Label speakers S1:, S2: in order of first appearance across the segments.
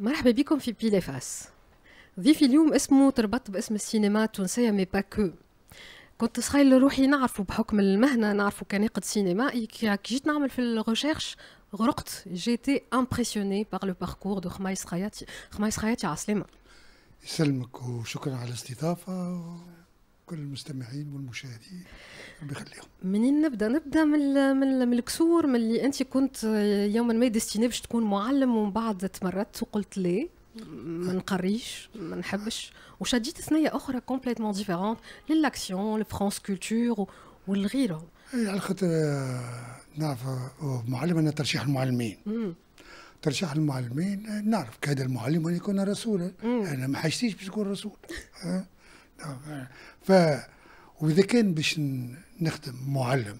S1: مرحبا بكم في بيلي فاس ضيفي اليوم اسمه تربط باسم السينما التونسية مي باكو كنت صخيل روحي نعرفه بحكم المهنة نعرفه كناقد سينمائي كي جيت نعمل في الغوشيرش غرقت جيتي امبرسيوني باغ لو باركور دو خمايس خياتي خمايس خياتي عسلامة
S2: يسلمك وشكرا على الاستضافة كل المستمعين والمشاهدين
S1: ربي يخليهم منين نبدا نبدا من من, الكسور من اللي انت كنت يوما ما ديستيني باش تكون معلم ومن بعد تمردت وقلت لي ما نقريش ما نحبش وشديت ثنيه اخرى كومبليتمون ديفيرونت للاكسيون لفرانس كولتور والغيره
S2: على خاطر آه، نعرف آه، معلم انا ترشيح المعلمين مم. ترشيح المعلمين آه، نعرف كاد المعلم ان يكون رسولا انا ما حشتيش باش يكون رسول ف واذا كان باش نخدم معلم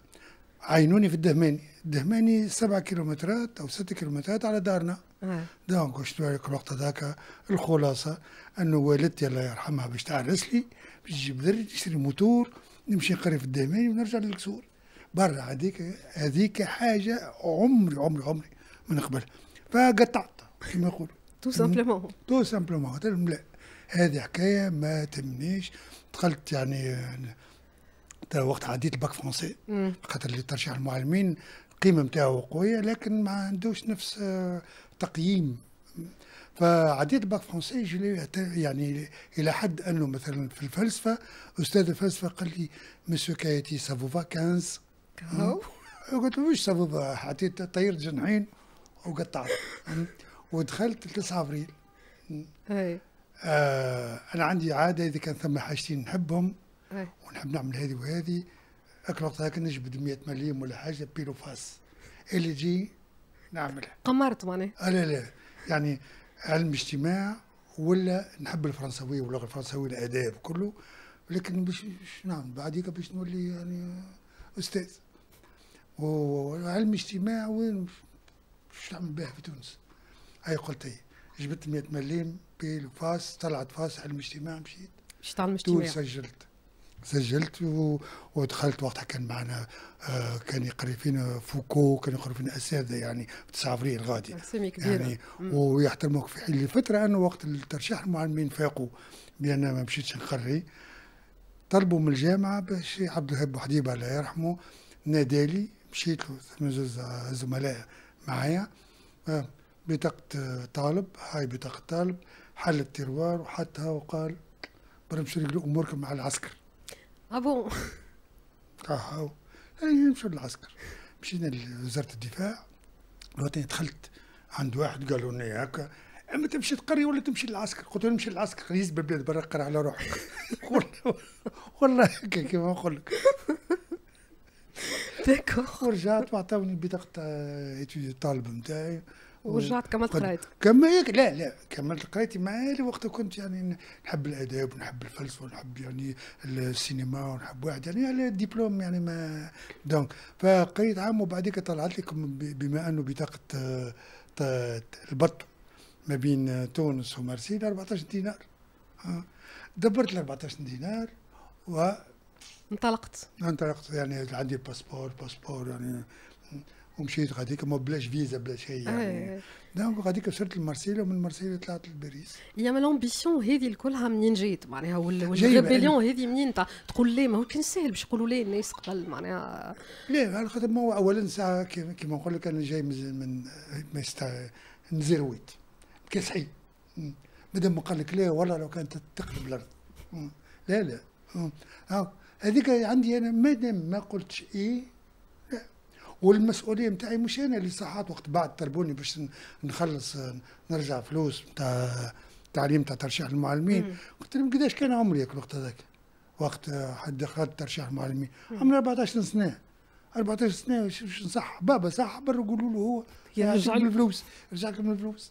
S2: عينوني في الدهماني الدهماني سبع كيلومترات او ستة كيلومترات على دارنا آه. دونك واش الوقت هذاك الخلاصه انه والدتي الله يرحمها باش تعرس لي باش تجيب دري تشري موتور نمشي نقري في الدهماني ونرجع للكسور برا هذيك هذيك حاجه عمري عمري عمري ما نقبلها فقطعت كما يقولوا تو سامبلومون تو سامبلومون لا هذه حكايه ما تمنيش دخلت يعني وقت عديت الباك فرونسي خاطر اللي ترشيح المعلمين القيمه نتاعو قويه لكن ما عندوش نفس آه، تقييم فعديت الباك فرونسي يعني الى حد انه مثلا في الفلسفه استاذ الفلسفه قال لي مسيو كايتي سافو فا 15 قلت له وش فا حطيت طيرت جناحين وقطعت ودخلت 9 ابريل آه انا عندي عاده اذا كان ثم حاجتين نحبهم إيه. ونحب نعمل هذه وهذه اكل وقتها نجبد 100 مليم ولا حاجه بيلو فاس اللي تجي نعملها قمرت ماني آه لا لا يعني علم اجتماع ولا نحب الفرنسويه واللغه الفرنسويه الاداب كله لكن باش نعم بعديك باش نولي يعني استاذ وعلم اجتماع وين باش نعمل به في تونس هاي قلت هي جبت 100 مليم بالفاس طلعت فاس علم اجتماع مشيت مشيت على تول سجلت سجلت و... ودخلت وقتها كان معنا آه كان يقري فينا فوكو كان يقري فينا اساتذه يعني في 9 ابريل غادي يعني ويحترموك في حين الفتره انا وقت الترشيح المعلمين فاقوا بان ما مشيتش نقري طلبوا من الجامعه باش عبد الوهاب بوحديبه الله يرحمه نادالي مشيت له زوز زملاء معايا آه، بطاقه طالب هاي بطاقه طالب حل التيروار وحطها وقال بنمشي نقلب اموركم مع العسكر ابو اه اي نمشوا للعسكر مشينا لوزاره الدفاع وقتين دخلت عند واحد قالوا لنا هكا اما تمشي تقري ولا تمشي للعسكر قلت له نمشي للعسكر قريز بالبلاد برا قرا على روحك والله هكا كيما نقول لك داكوغ ورجعت وعطوني بطاقه آه، طالب الطالب نتاعي ورجعت كملت قرايتك كملت لا لا كملت قرايتي مع الوقت كنت يعني نحب الاداب ونحب الفلسفه ونحب يعني السينما ونحب واحد يعني على الدبلوم يعني ما دونك فقريت عام وبعديك طلعت لكم بما انه بطاقه البط ما بين تونس ومارسيل 14 دينار آه. دبرت ال 14 دينار و انطلقت انطلقت يعني عندي باسبور باسبور يعني ومشيت غاديك ما بلاش فيزا بلاش هي يعني آه. دونك غاديك وصلت لمارسيليا ومن مارسيليا طلعت لباريس
S1: يا ما الامبيسيون هذه كلها منين جيت معناها والريبيليون هذه منين تقول لي هو كان ساهل باش يقولوا لي الناس قبل معناها
S2: لا على خاطر ما هو اولا ساعه كيما نقول لك انا جاي من نزيرويت كسحي مادام قال لك لا والله لو كانت تقلب الارض لا لا هذيك عندي انا مادام ما قلتش ايه والمسؤوليه نتاعي مش انا اللي ساعات وقت بعد طلبوني باش نخلص نرجع فلوس نتاع تعليم تاع ترشيح المعلمين قلت لهم قداش كان عمري الوقت هذاك وقت حد دخلت ترشيح المعلمين عمري 14 سنه 14 سنه باش نصح بابا صح برا قولوا له هو يرجع يعني لكم الفلوس يرجع لكم الفلوس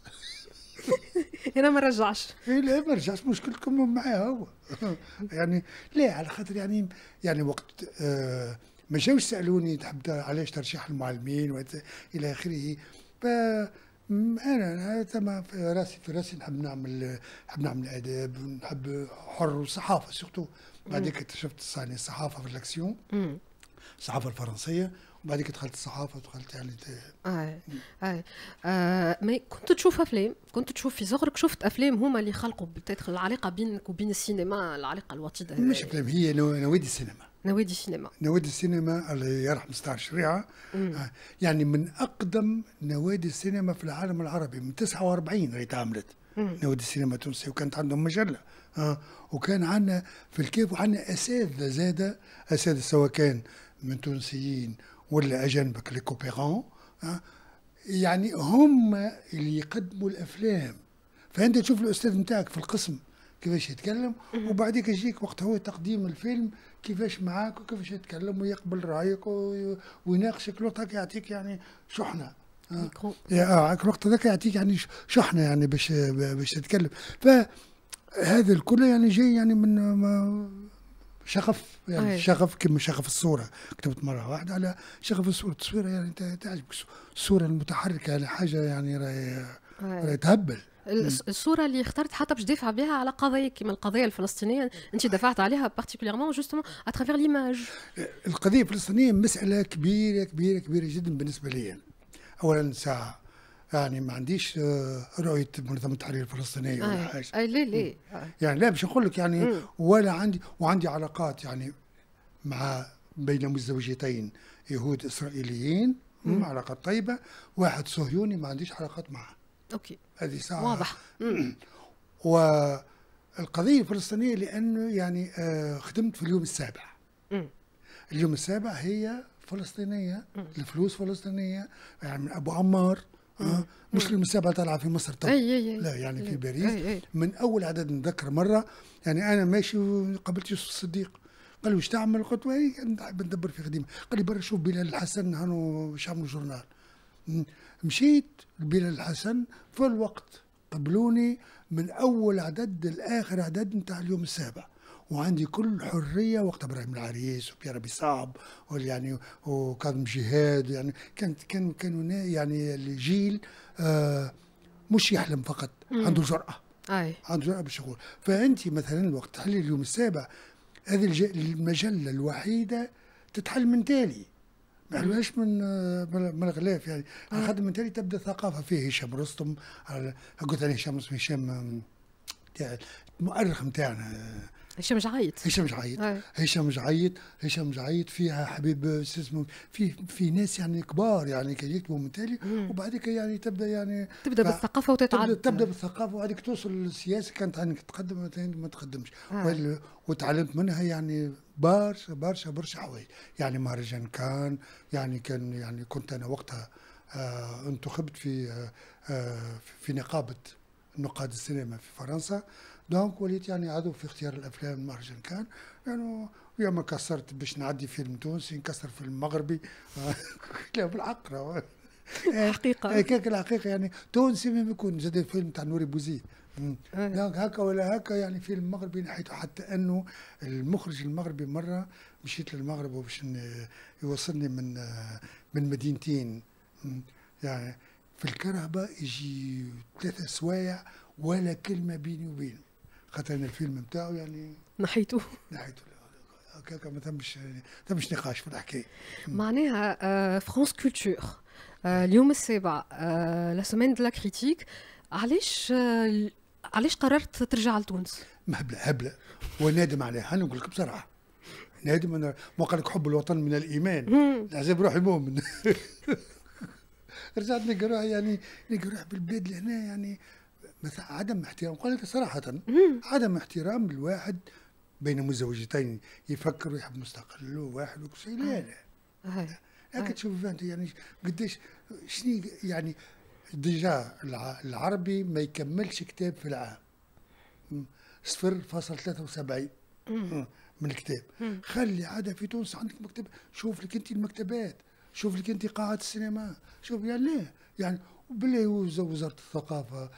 S2: انا ما رجعش إيه، لا ما رجعش مشكلكم معاه هو يعني لا على خاطر يعني يعني وقت آه ما جاوش سالوني تحب علاش ترشيح المعلمين الى آخره ف انا تما في راسي في راسي نحب نعمل نحب نعمل اداب نحب حر وصحافه سورتو بعد اكتشفت شفت يعني الصحافه في الاكسيون الصحافه الفرنسيه وبعد دخلت الصحافه دخلت يعني
S1: اه اه, آه. مي كنت تشوف افلام كنت تشوف في صغرك شفت افلام هما اللي خلقوا العلاقه بينك وبين السينما العلاقه الوطيده مش
S2: افلام هي نوادي السينما نوادي السينما نوادي السينما الله يرحم ستار شريعة آه، يعني من أقدم نوادي السينما في العالم العربي من 49 اللي تعملت نوادي السينما التونسية وكانت عندهم مجلة آه وكان عندنا في الكيف وعندنا أساتذة زادة أساتذة سواء كان من تونسيين ولا أجانبك لي كوبيرون آه يعني هم اللي يقدموا الأفلام فأنت تشوف الأستاذ نتاعك في القسم كيفاش يتكلم وبعديك يجيك وقت هو تقديم الفيلم كيفاش معاك وكيفاش يتكلم ويقبل رايك ويناقشك الوقت يعطيك يعني شحنه آه. ميكرو اه الوقت هذاك يعطيك يعني شحنه يعني باش باش تتكلم فهذا الكل يعني جاي يعني من شغف يعني أيه. شغف كما شغف الصوره كتبت مره واحده على شغف الصوره التصويره يعني تعجبك الصوره المتحركه يعني حاجه يعني راهي
S1: راه تهبل الصوره اللي اخترت حتى باش دافع بها على قضايا كيما القضيه الفلسطينيه انت دفعت عليها بارتيكوليرمون جوستومون اترافير ليماج
S2: القضيه الفلسطينيه مساله كبيره كبيره كبيره جدا بالنسبه لي اولا ساعه يعني ما عنديش آه، رؤيه منظمه التحرير الفلسطينيه ولا حاجه
S1: اي ليه ليه
S2: يعني لا باش نقول لك يعني ولا عندي وعندي علاقات يعني مع بين مزدوجتين يهود اسرائيليين علاقات طيبه واحد صهيوني ما عنديش علاقات معه اوكي هذه ساعه واضح والقضيه الفلسطينيه لانه يعني آه، خدمت في اليوم السابع اليوم السابع هي فلسطينيه الفلوس فلسطينيه يعني من ابو عمار آه، مش مش السابع طالعه في مصر طبعا أي أي لا يعني في باريس من اول عدد نتذكر مره يعني انا ماشي وقابلت يوسف الصديق قال لي تعمل؟ قلت له إيه، بندبر في خدمه قال لي برا شوف بلال الحسن هانو واش جورنال مشيت لبلال الحسن في الوقت قبلوني من أول عدد لآخر عدد نتاع اليوم السابع وعندي كل حرية وقت إبراهيم العريس وبيير ربي صعب يعني وكاظم جهاد يعني كانت كان كانوا يعني الجيل آه مش يحلم فقط عنده جرأة أي. عنده جرأة بالشغل فأنت مثلا وقت تحلي اليوم السابع هذه المجلة الوحيدة تتحل من تالي ما يحلوهاش من من الغلاف يعني آه. على خاطر من تالي تبدا ثقافه فيه هشام رستم قلت عليه هشام رستم هشام تاع المؤرخ نتاعنا هشام جعيط هشام جعيط هشام جعيط هشام جعيط فيها حبيب اسمه في في ناس يعني كبار يعني كي يكتبوا من تالي وبعدك يعني تبدا يعني تبدا بالثقافه وتتعلم تبدا, تبدأ بالثقافه وبعدك توصل للسياسه كانت عندك تقدم ما تقدمش آه. وتعلمت منها يعني برشا برشا برشا حوايج يعني مهرجان كان يعني كان يعني كنت انا وقتها آه انتخبت في آه, آه، في نقابه نقاد السينما في فرنسا دونك وليت يعني عضو في اختيار الافلام مهرجان كان يعني يا ما كسرت باش نعدي فيلم تونسي نكسر فيلم مغربي لا بالحق الحقيقة هكاك الحقيقة يعني تونسي ما يكون زاد فيلم تاع نوري بوزي آه. دونك هكا ولا هكا يعني فيلم مغربي نحيته حتى انه المخرج المغربي مرة مشيت للمغرب وباش يوصلني من من مدينتين يعني في الكرهبة يجي ثلاثة سوايع ولا كلمة بيني وبينه خاطر أنا الفيلم نتاعو يعني نحيتو نحيتو هكاك ما تمش تمش نقاش في الحكاية معناها فرانس آه،
S1: كولتور آه، اليوم السابع لا سومين دو لا كريتيك علاش آه، علاش قررت ترجع لتونس؟
S2: مهبلة هبلة ونادم عليها أنا نقول لك بصراحة نادم أنا ما قال لك حب الوطن من الإيمان لازم روحي مؤمن رجعت لقى روحي يعني لقى روحي بالبلاد لهنا يعني مثلا عدم احترام لك صراحه عدم احترام الواحد بين مزوجتين يفكر ويحب مستقل واحد وكل شيء لا لا آه. آه. لكن تشوف آه. انت يعني قديش شني يعني ديجا العربي ما يكملش كتاب في العام صفر فاصل 73 من الكتاب خلي عادة في تونس عندك مكتبة شوف لك انت المكتبات شوف لك انت قاعات السينما شوف يعني ليه يعني بالله وزاره الثقافه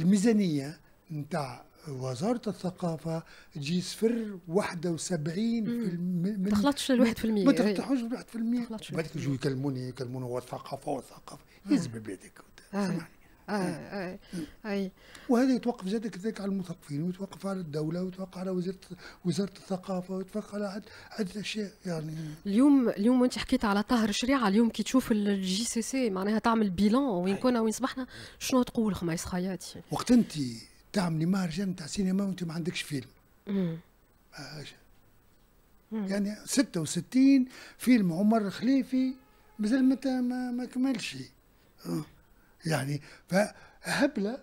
S2: الميزانيه نتاع وزارة الثقافة تجي صفر 71 ما تخلطش ال 1% إيه. ما تخلطش 1% ما تخلطش بعدك يجوا يكلموني يكلموني هو الثقافة والثقافة آه. يزبل بيدك آه. سامحني إيه. آه، آه، آه، اي وهذا يتوقف زاد كذلك على المثقفين ويتوقف على الدوله ويتوقف على وزاره وزاره الثقافه ويتوقف على عد عدة اشياء يعني
S1: اليوم اليوم وانت حكيت على طاهر شريعه اليوم كي تشوف الجي سي سي معناها تعمل بيلون وين كنا وين صبحنا شنو تقول خميس خياتي
S2: وقت انت تعملي مهرجان تاع سينما وانت ما عندكش فيلم يعني 66 فيلم عمر الخليفي مازال ما ما كملش يعني فهبلة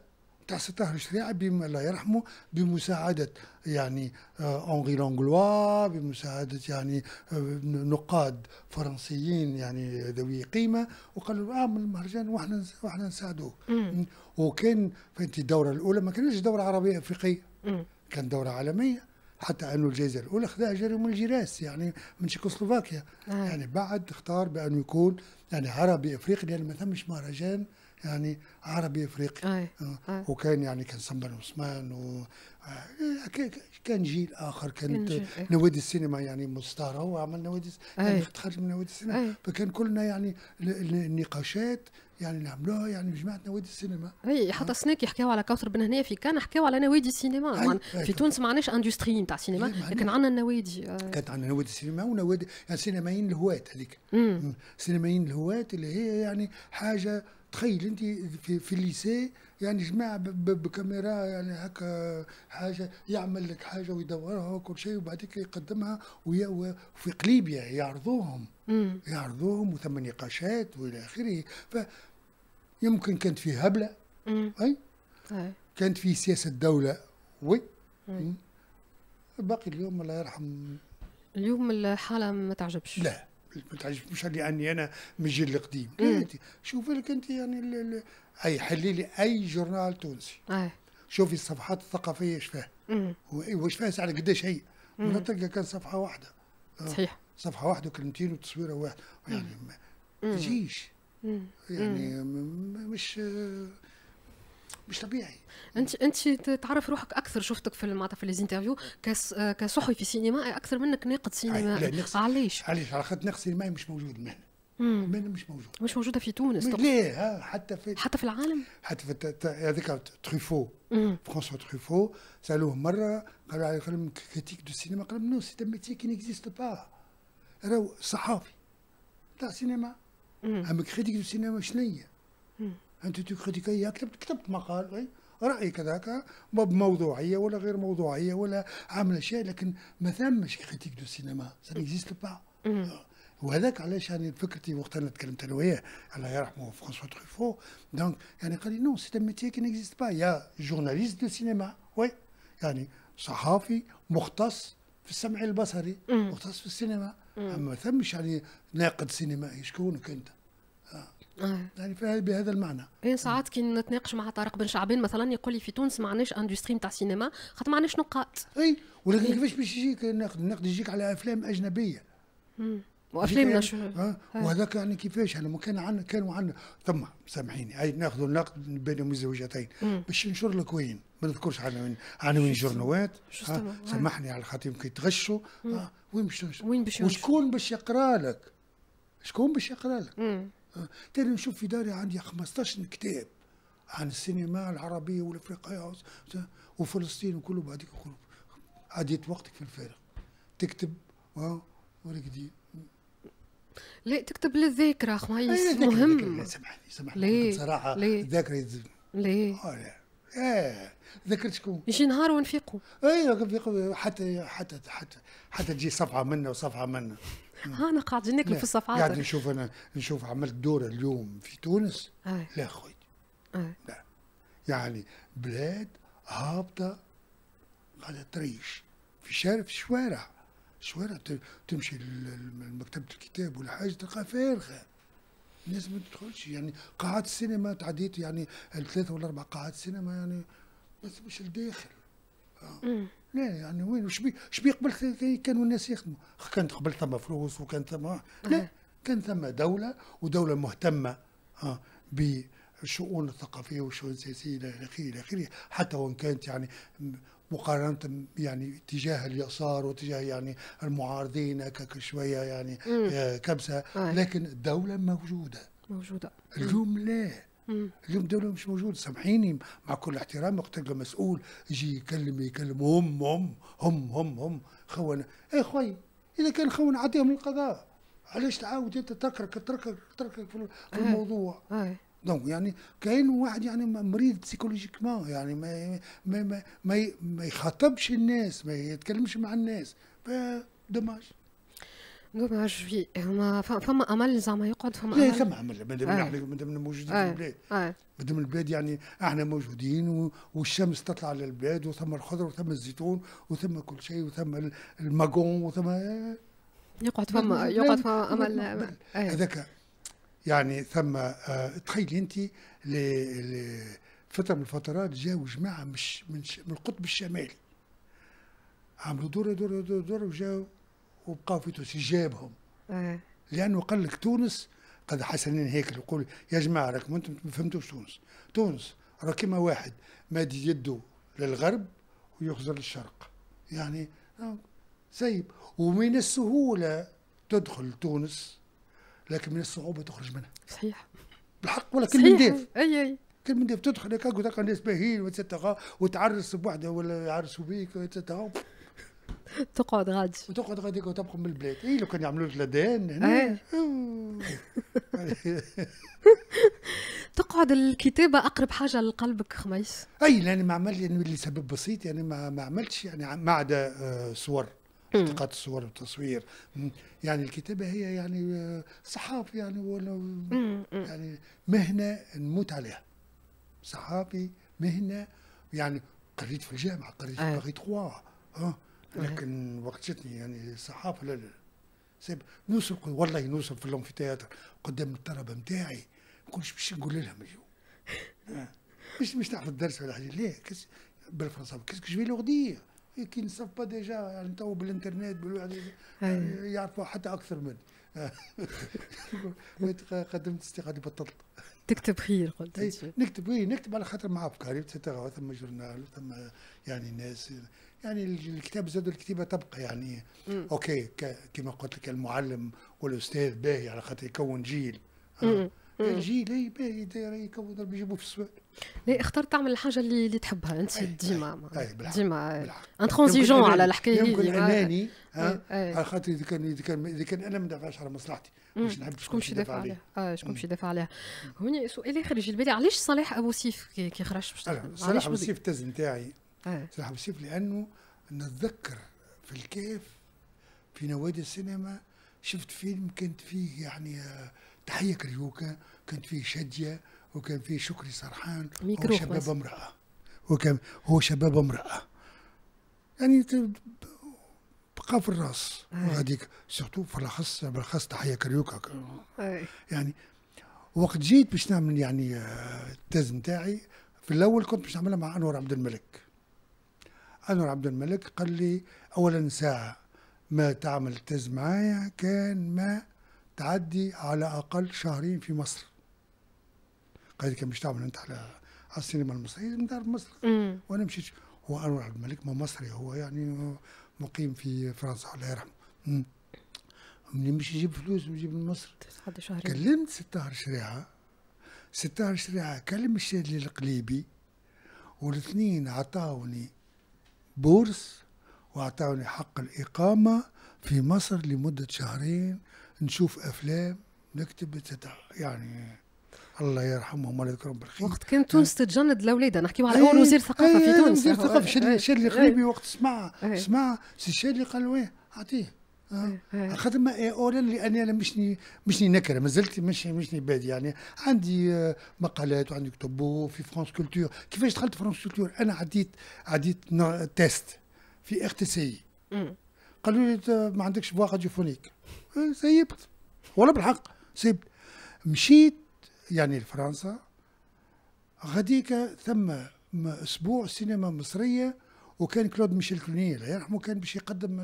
S2: تاع 16 شريعة بما الله يرحمه بمساعدة يعني أونغي آه، لونغلوا بمساعدة يعني آه، نقاد فرنسيين يعني ذوي قيمة وقالوا له اعمل آه، المهرجان واحنا واحنا نساعدوه وكان فانت الدورة الأولى ما كانش دورة عربية أفريقية كان دورة عالمية حتى أنه الجائزة الأولى خذاها من الجراس يعني من تشيكوسلوفاكيا آه. يعني بعد اختار بأنه يكون يعني عربي أفريقي لأن يعني ما ثمش مهرجان يعني عربي افريقي آه. وكان يعني كان سمبر عثمان و آه، كان جيل اخر كانت إيه. نوادي السينما يعني مستهره هو عمل نوادي يعني إيه. تخرج من نوادي السينما أي. فكان كلنا يعني النقاشات يعني اللي عملوها يعني جماعه نوادي السينما
S1: اي آه. حتى سناك يحكيو على كوثر بن هنيه في كان حكاو على نوادي السينما في تونس ما عندناش اندستري نتاع سينما إيه، لكن عندنا النوادي
S2: كانت عندنا نوادي السينما ونوادي يعني سينمائيين الهواة هذيك سينمائيين الهواة اللي هي يعني حاجه تخيل انت في, في الليسي يعني جماعه بكاميرا يعني هكا حاجه يعمل لك حاجه ويدورها وكل شيء وبعدك يقدمها وفي قليبيا يعرضوهم مم. يعرضوهم وثم نقاشات والى اخره يمكن كانت في هبله اي كانت في سياسه دوله وي باقي اليوم الله يرحم
S1: اليوم الحاله ما تعجبش لا
S2: مش تعجبوش لاني انا من الجيل القديم انت شوفي لك انت يعني ال... اي حلي لي اي جورنال تونسي أي. شوفي الصفحات الثقافيه ايش فيها إيه، وايش فيها على قديش هي من تلقى كان صفحه واحده آه، صحيح صفحه واحده وكلمتين وتصويره واحد يعني ما تجيش يعني مش آه، مش طبيعي
S1: انت انت تعرف روحك اكثر شفتك في معناتها في ليزانترفيو آه، كصحفي في سينما اكثر منك ناقد سينما
S2: علاش على خاطر ناقد سينمائي مش موجود مهنه
S1: مهنة مش موجودة
S2: مش موجودة في تونس طب ليه حتى في حتى في العالم حتى في هذاك تريفو فرانسوا تريفو سالوه مرة قالوا على فيلم كريتيك دو سينما قال نو سي ميتي كي نيكزيست با راهو صحافي تاع سينما اما كريتيك دو سينما شنو هي انت تكريتيكي كتبت كتبت مقال إيه؟ راي كذاك ما بموضوعيه ولا غير موضوعيه ولا عامله شيء لكن ما ثمش كريتيك دو سينما سا نيكزيست با وهذاك علاش يعني فكرتي وقت انا تكلمت انا وياه الله يرحمه فرانسوا تريفو دونك يعني قال لي نو سي ميتي كي نيكزيست با يا جورناليست دو سينما وي يعني صحافي مختص في السمع البصري مختص في السينما اما ما ثمش يعني ناقد سينمائي شكونك انت
S1: آه. يعني بهذا المعنى اي ساعات كي نتناقش مع طارق بن شعبان مثلا يقول لي في تونس ما عندناش اندستري نتاع سينما خاطر ما عندناش نقاط اي ولكن كيفاش
S2: باش يجيك النقد النقد يجيك على افلام اجنبيه وافلامنا يعني- شو أه؟ وهذاك يعني كيفاش انا يعني ما كان عندنا كانوا عندنا ثم سامحيني هاي ناخذ النقد بين مزوجتين باش ننشر لك وين ما نذكرش عناوين عناوين جورنوات آه. سامحني على خاطر يمكن يتغشوا وين باش وين باش وشكون باش يقرا لك شكون باش يقرا لك تاني نشوف في داري عندي 15 كتاب عن السينما العربيه والافريقيه وفلسطين وكله بعديك عديت وقتك في الفارغ تكتب وريك دي
S1: لا تكتب للذاكره اخويا مهم
S2: سامحني سامحني صراحه الذاكره ليه؟ اه ذكرت شكون يجي نهار ونفيقوا اي نفيقوا حتى حتى حتى حتى تجي صفعه منا وصفعه منا
S1: ها انا قاعد ناكل في الصفعات قاعد نشوف
S2: انا نشوف عملت دور اليوم في تونس أي. لا خويا إيه. لا يعني بلاد هابطه قاعده تريش في شارع في شوارع شوارع تمشي لمكتبه الكتاب ولا حاجه تلقى فارغه الناس ما تدخلش يعني قاعات السينما تعديت يعني ثلاثة ولا أربع قاعات سينما يعني بس مش الداخل آه. لا يعني وين وش بي وش بي قبل كانوا الناس يخدموا كانت قبل ثم فلوس وكان ثم آه. لا كان ثم دولة ودولة مهتمة آه بالشؤون الثقافية والشؤون السياسية إلى آخره إلى آخره حتى وإن كانت يعني مقارنة يعني تجاه اليسار وتجاه يعني المعارضين شوية يعني آه، كبسة آه. لكن الدولة موجودة موجودة اليوم لا اليوم الدولة مش موجودة سامحيني مع كل احترام وقت تلقى مسؤول يجي يكلم يكلم هم هم هم هم هم خونا اي خوي اذا كان خونا عديهم القضاء علاش تعاود انت تتركك تتركك تتركك في آه. الموضوع آه. دونك يعني كاين واحد يعني مريض سيكولوجيكمون يعني ما ما ما, ما, ما يخاطبش الناس ما يتكلمش مع الناس ف دوماج في هما فما امل زعما يقعد فما امل لا فما امل مادام احنا مادام موجودين في البلاد مادام البلاد يعني احنا موجودين والشمس تطلع على البلاد وثم الخضر وثم الزيتون وثم كل شيء وثم الماغون وثم
S1: يقعد فما يقعد فما امل
S2: هذاك يعني ثم آه، تخيلي انت لفتره من الفترات جاوا جماعه مش من, من القطب الشمالي عملوا دور دور دور دور وجاوا وبقاو في تونس جابهم إيه. لانه قال لك تونس قد حسنين هيك يقول يا جماعه راكم انتم ما فهمتوش تونس تونس راه كيما واحد مد يده للغرب ويخزر للشرق يعني سيب آه، ومن السهوله تدخل تونس لكن من الصعوبه تخرج منها صحيح بالحق ولا كل من ديف اي اي كل من ديف تدخل هكاك وتلقى الناس باهيين وتعرس بوحده ولا يعرسوا بيك تقعد غادي وتقعد غادي وتبقى من البلاد اي لو كان يعملوا لك لدان هنا تقعد الكتابه اقرب حاجه لقلبك خميس اي لاني ما عملت يعني لسبب بسيط يعني ما, ما عملتش يعني ما عدا آه، صور التقاط الصور والتصوير يعني الكتابه هي يعني آه، صحافي يعني يعني مهنه نموت عليها صحافي مهنه يعني قريت في الجامعه قريت في آه. باغي تخوا اه لكن وقت جاتني يعني صحافه لا لا سيب نوصل والله نوصل في الامفيتياتر قدام الطلبه نتاعي ما كنتش باش نقول لهم اليوم آه. مش مش تعرف الدرس ولا حاجه ليه بالفرنساوي كيسك جو لوغ إيه، كي با ديجا يعني تو بالانترنت بالواحد يعرفوا حتى اكثر من قدمت استقالتي بطلت تكتب خير قلت نكتب اي نكتب على خاطر مع افكاري ثم جورنال ثم يعني ناس يعني الكتاب زاد الكتيبه تبقى يعني اوكي كما قلت لك المعلم والاستاذ باهي على خاطر يكون جيل يجي لي باهي دايره يكون في السؤال
S1: لا اختار تعمل الحاجه اللي, اللي تحبها انت ديما
S2: ديما انترونزيجون على الحكايه هذه يمكن اناني على خاطر اذا كان اذا كان اذا كان انا ما ندافعش على مصلحتي باش نحب شكون باش يدافع عليها اه شكون باش يدافع
S1: عليها هوني سؤال يخرج البالي علاش صلاح ابو سيف كي خرج صلاح ابو سيف
S2: التز نتاعي آه. صلاح ابو سيف لانه نتذكر في الكيف في نوادي السينما شفت فيلم كنت فيه يعني آه، تحيه كريوكا كان في شديه وكان في شكري سرحان هو شباب امراه وكان هو شباب امراه يعني بقى في الراس هذيك سورتو في الاخص بالاخص تحيه كريوكا يعني وقت جيت باش نعمل يعني آه، التاز نتاعي في الاول كنت باش نعملها مع انور عبد الملك انور عبد الملك قال لي اولا ساعه ما تعمل تز معايا كان ما تعدي على أقل شهرين في مصر قال كان مش تعمل أنت على السينما المصرية من دار مصر وأنا مشيت هو أنور الملك ما مصري هو يعني مقيم في فرنسا الله يرحمه منين مش يجيب فلوس ويجيب من مصر شهرين كلمت ستار شريعة ستار شريعة كلم الشادلي القليبي والاثنين عطاوني بورس واعطوني حق الإقامة في مصر لمدة شهرين نشوف افلام نكتب يعني الله يرحمهم الله يذكرهم بالخير وقت
S1: كان تونس تتجند لاولادها نحكيو على اول إيه، وزير ثقافه في إيه، تونس وزير ثقافه شادي إيه، لي قريبي
S2: وقت سمع سمع سي شادي قال له اعطيه آه. خاطر اولا لاني انا مشني مشني نكره مازلت مشني مشني بادي يعني عندي آه، مقالات وعندي كتب في فرانس كولتور كيفاش دخلت فرانس كولتور انا عديت عديت تيست في اختي سي قالوا لي ما عندكش فوا راديوفونيك سيبت ولا بالحق سيبت مشيت يعني لفرنسا غديك ثم اسبوع سينما مصريه وكان كلود ميشيل كلوني الله يرحمه كان باش يقدم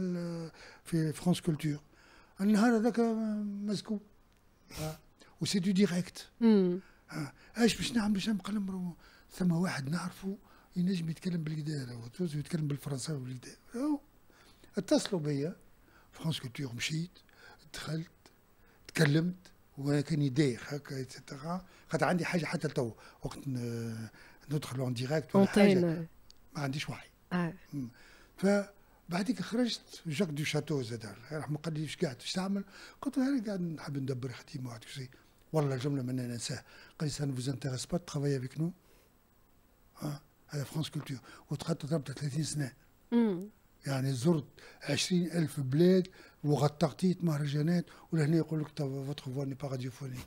S2: في فرانس كولتور النهار هذاك مسكون آه. وسي دو ديريكت آه. اش باش نعمل باش نبقى ثم واحد نعرفه ينجم يتكلم بالكدا ويتكلم بالفرنساوي بالكدا اتصلوا بيا فرانس كولتور مشيت دخلت تكلمت وانا كان يدايخ هكا اتسيتيرا خاطر عندي حاجه حتى لتو وقت ندخل اون ديريكت ولا حاجه ما عنديش وعي آه. فبعديك خرجت جاك دو شاتو زاد رحمه قال لي قاعد اش تعمل؟ قلت له انا قاعد نحب ندبر خديمه شيء والله الجمله ما ننساه قال لي سان فوز انتريس با ترافاي افيك نو هذا فرانس كولتور وتقعدت 30 سنه يعني زرت 20 ألف بلاد وغط تغطيت مهرجانات ولهنا يقول لك فوتخ فوا ني با راديوفونيك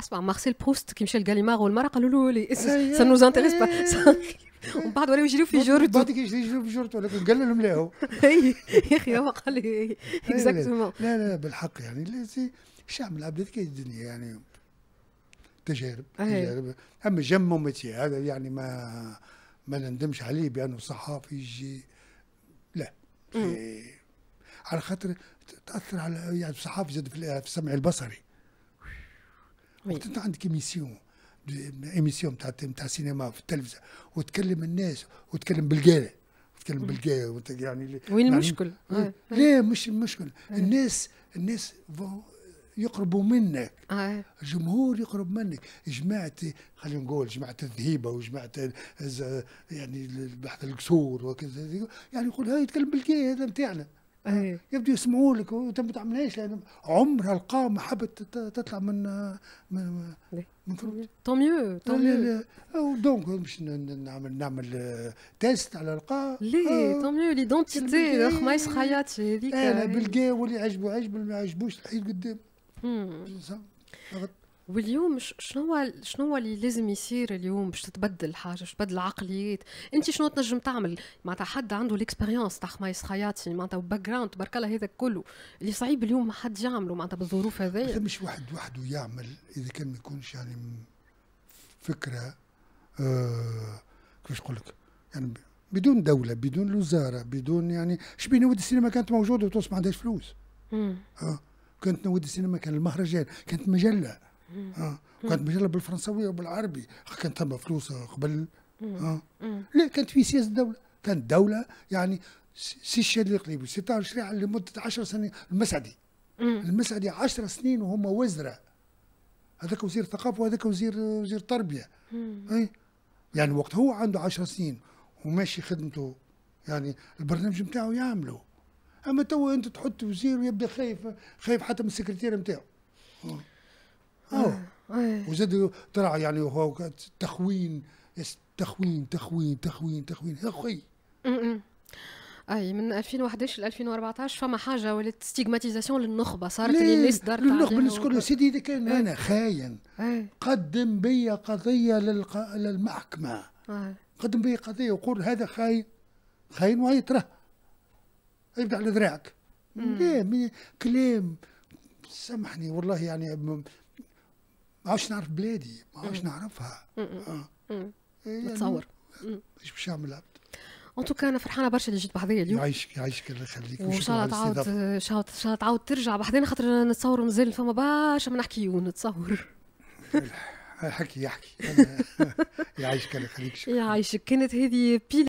S1: اسمع مارسيل بروست كي مشى لكاليمار جاليمار والمره قالوا له لي سا نوز انتريس با ومن بعد ولاو يجريو في جورتو بعد
S2: يجريو في جورتو ولكن قال لهم لا هو يا اخي هو قال لي اكزاكتومون لا لا بالحق يعني الشعب العبد كي الدنيا يعني تجارب تجارب اما جم مومتي هذا يعني ما ما نندمش عليه بانه صحافي يجي لا على خاطر تاثر على يعني الصحافي زاد في السمع البصري وقت انت عندك ايميسيون ايميسيون تاع بتاع سينما في التلفزه وتكلم الناس وتكلم بالقاله وتكلم بالقاله يعني وين يعني المشكل؟ لا اه، آه، آه. ليه مش المشكل الناس الناس يقربوا منك آه. الجمهور يقرب منك جماعة خلينا نقول جماعة الذهيبة وجماعة يعني بحث القصور وكذا يعني يقول هاي يتكلم بالكي هذا نتاعنا أيه. يبدو يسمعوا لك وانت ما تعملهاش لان عمرها القامه حبت تطلع من من من طون ميو طون ميو دونك مش نعمل نعمل تيست على القاء لي طون ميو ليدونتيتي اخ ما يسخياتش هذيك انا بالقا واللي عجبو عجب اللي ما عجبوش الحيد قدام واليوم شنو
S1: هو شنو هو اللي لازم يصير اليوم باش تتبدل حاجه باش تبدل العقليات انت شنو تنجم تعمل معناتها حد عنده ليكسبيريونس تاع خمايس خياطي معناتها باك جراوند تبارك الله هذا كله اللي صعيب اليوم ما حد يعمله معناتها بالظروف هذيا مش
S2: واحد وحده يعمل اذا كان ما يكونش يعني فكره آه كيفاش نقول لك يعني بدون دوله بدون وزاره بدون يعني شبيه نود السينما كانت موجوده وتوصل ما عندهاش فلوس اه كانت نود السينما كان المهرجان كانت مجله آه. كنت مجرب بالفرنساوية وبالعربي كانت ثم فلوس قبل آه. لا كانت في سياسة الدولة كانت دولة يعني سي الشهيد القليبي 16 شريعة لمدة 10 سنين المسعدي المسعدي 10 سنين وهم وزراء هذاك وزير ثقافة وهذاك وزير وزير تربية أي. يعني وقت هو عنده 10 سنين وماشي خدمته يعني البرنامج نتاعو يعمله اما تو انت تحط وزير ويبدا خايف خايف حتى من السكرتير نتاعو آه. إيه. وزاد طلع يعني هو تخوين تخوين تخوين تخوين تخوين يا خوي
S1: اي من 2011 ل 2014 فما حاجه ولات ستيغماتيزاسيون للنخبه صارت اللي الناس دارت للنخبه الناس كلها
S2: سيدي اذا كان إيه. انا خاين إيه. قدم بيا قضيه للق... للمحكمه آه. قدم بيا قضيه وقول هذا خاين خاين وهي تراه ابدا على ذراعك لا كلام سامحني والله يعني عادش نعرف بلادي ما عادش نعرفها إيه، يعني نتصور ايش باش يعمل عبد ان توكا انا
S1: فرحانه برشا اللي جيت بحضيه اليوم
S2: يعيشك يعيشك الله يخليك وان شاء الله تعاود
S1: ان شاء الله تعاود ترجع بحذانا خاطر نتصور مازال فما برشا ما نحكي ونتصور
S2: حكي يحكي يعيشك الله يخليك
S1: يعيشك كانت هذه بيلا